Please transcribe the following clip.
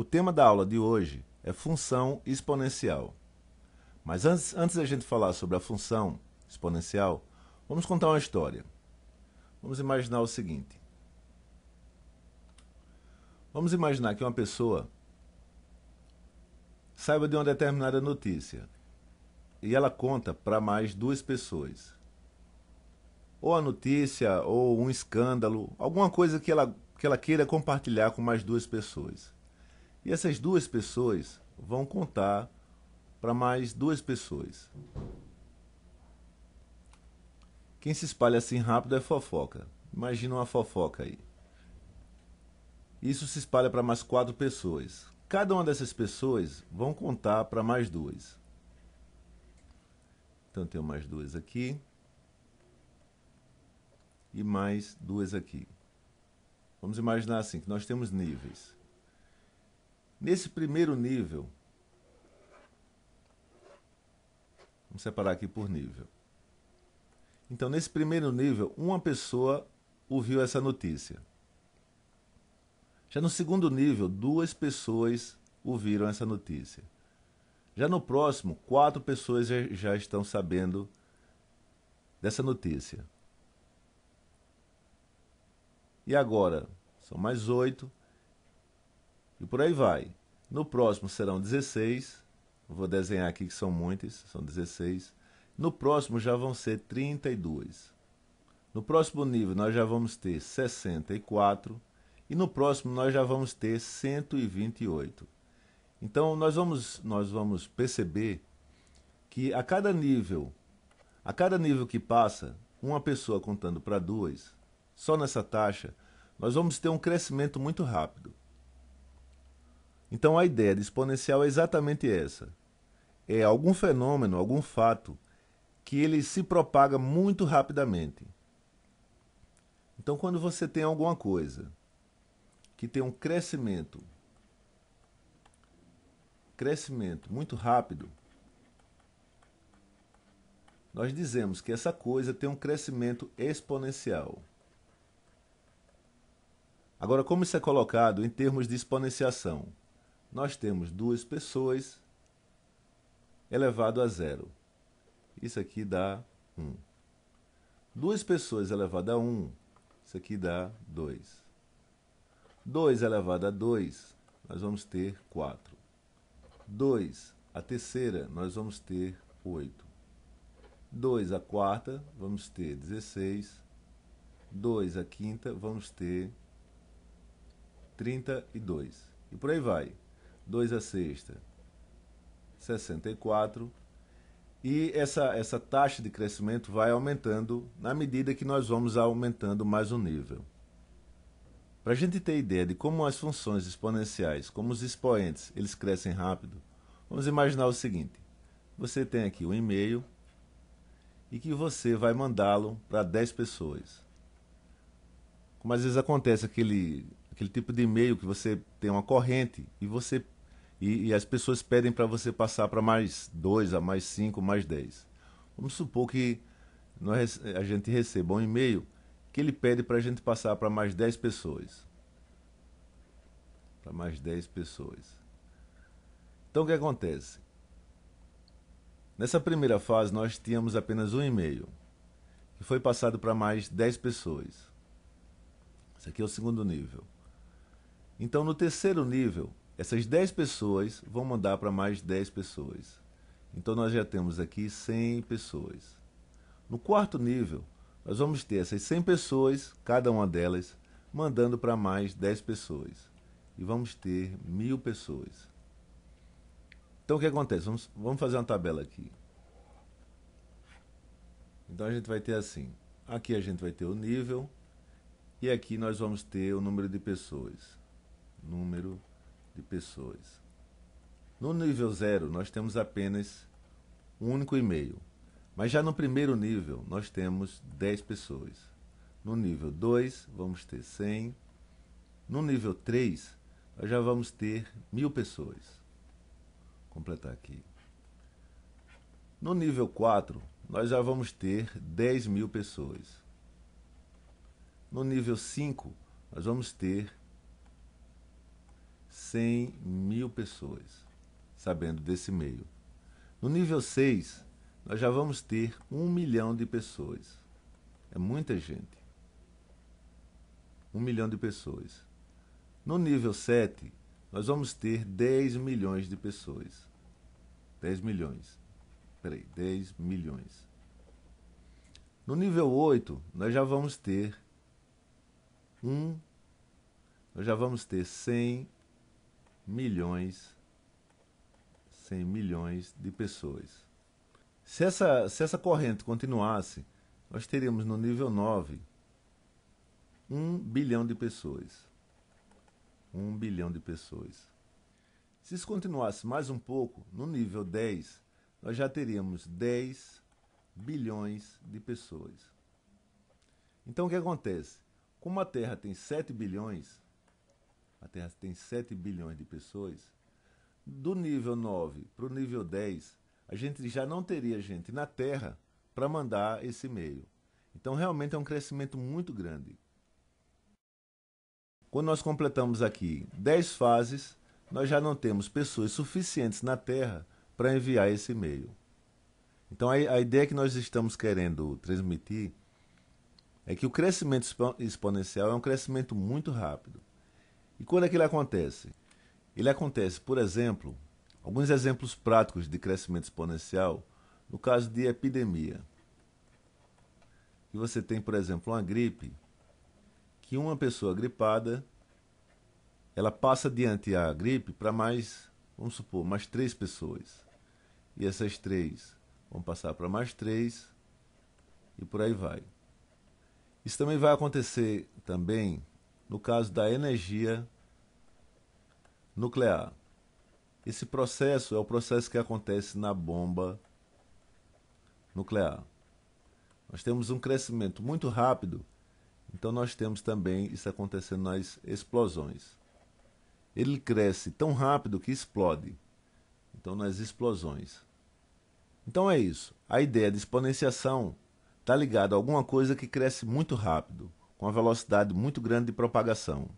O tema da aula de hoje é função exponencial. Mas antes, antes da gente falar sobre a função exponencial, vamos contar uma história. Vamos imaginar o seguinte. Vamos imaginar que uma pessoa saiba de uma determinada notícia e ela conta para mais duas pessoas. Ou a notícia, ou um escândalo, alguma coisa que ela, que ela queira compartilhar com mais duas pessoas. E essas duas pessoas vão contar para mais duas pessoas. Quem se espalha assim rápido é fofoca. Imagina uma fofoca aí. Isso se espalha para mais quatro pessoas. Cada uma dessas pessoas vão contar para mais duas. Então tenho mais duas aqui e mais duas aqui. Vamos imaginar assim que nós temos níveis. Nesse primeiro nível, vamos separar aqui por nível. Então, nesse primeiro nível, uma pessoa ouviu essa notícia. Já no segundo nível, duas pessoas ouviram essa notícia. Já no próximo, quatro pessoas já estão sabendo dessa notícia. E agora? São mais oito, e por aí vai. No próximo serão 16. Vou desenhar aqui que são muitas, são 16. No próximo já vão ser 32. No próximo nível nós já vamos ter 64 e no próximo nós já vamos ter 128. Então nós vamos nós vamos perceber que a cada nível, a cada nível que passa, uma pessoa contando para duas, só nessa taxa, nós vamos ter um crescimento muito rápido. Então a ideia de exponencial é exatamente essa. É algum fenômeno, algum fato que ele se propaga muito rapidamente. Então quando você tem alguma coisa que tem um crescimento crescimento muito rápido, nós dizemos que essa coisa tem um crescimento exponencial. Agora, como isso é colocado em termos de exponenciação? nós temos duas pessoas elevado a zero. Isso aqui dá 1. Um. Duas pessoas elevado a 1, um, isso aqui dá 2. 2 elevado a 2, nós vamos ter 4. 2 a terceira, nós vamos ter 8. 2 a quarta, vamos ter 16. 2 a quinta, vamos ter 32. E por aí vai. 2 a sexta, 64. E essa, essa taxa de crescimento vai aumentando na medida que nós vamos aumentando mais o nível. Para a gente ter ideia de como as funções exponenciais, como os expoentes, eles crescem rápido, vamos imaginar o seguinte. Você tem aqui um e-mail e que você vai mandá-lo para 10 pessoas. Como às vezes acontece aquele, aquele tipo de e-mail que você tem uma corrente e você e, e as pessoas pedem para você passar para mais dois, a mais cinco, mais dez. Vamos supor que nós, a gente receba um e-mail que ele pede para a gente passar para mais dez pessoas. Para mais dez pessoas. Então o que acontece? Nessa primeira fase nós tínhamos apenas um e-mail, que foi passado para mais dez pessoas. Esse aqui é o segundo nível. Então no terceiro nível, essas 10 pessoas vão mandar para mais 10 pessoas. Então nós já temos aqui 100 pessoas. No quarto nível, nós vamos ter essas 100 pessoas, cada uma delas, mandando para mais 10 pessoas. E vamos ter mil pessoas. Então o que acontece? Vamos, vamos fazer uma tabela aqui. Então a gente vai ter assim. Aqui a gente vai ter o nível. E aqui nós vamos ter o número de pessoas. Número de pessoas. No nível zero, nós temos apenas um único e-mail. Mas já no primeiro nível, nós temos 10 pessoas. No nível 2, vamos ter 100. No nível 3, nós já vamos ter mil pessoas. Vou completar aqui. No nível 4, nós já vamos ter 10 mil pessoas. No nível 5, nós vamos ter 100 mil pessoas sabendo desse meio. No nível 6, nós já vamos ter 1 milhão de pessoas. É muita gente. 1 milhão de pessoas. No nível 7, nós vamos ter 10 milhões de pessoas. 10 milhões. Espera aí, 10 milhões. No nível 8, nós já vamos ter um nós já vamos ter 100 milhões, 100 milhões de pessoas. Se essa, se essa corrente continuasse, nós teríamos no nível 9 1 bilhão de pessoas. 1 bilhão de pessoas. Se isso continuasse mais um pouco, no nível 10, nós já teríamos 10 bilhões de pessoas. Então o que acontece? Como a Terra tem 7 bilhões, a Terra tem 7 bilhões de pessoas, do nível 9 para o nível 10, a gente já não teria gente na Terra para mandar esse e-mail. Então, realmente é um crescimento muito grande. Quando nós completamos aqui 10 fases, nós já não temos pessoas suficientes na Terra para enviar esse e-mail. Então, a, a ideia que nós estamos querendo transmitir é que o crescimento exponencial é um crescimento muito rápido. E quando é que ele acontece? Ele acontece, por exemplo, alguns exemplos práticos de crescimento exponencial no caso de epidemia. E você tem, por exemplo, uma gripe que uma pessoa gripada ela passa diante a gripe para mais, vamos supor, mais três pessoas. E essas três vão passar para mais três e por aí vai. Isso também vai acontecer também no caso da energia nuclear. Esse processo é o processo que acontece na bomba nuclear. Nós temos um crescimento muito rápido, então nós temos também isso acontecendo nas explosões. Ele cresce tão rápido que explode. Então, nas explosões. Então é isso. A ideia de exponenciação está ligada a alguma coisa que cresce muito rápido com uma velocidade muito grande de propagação.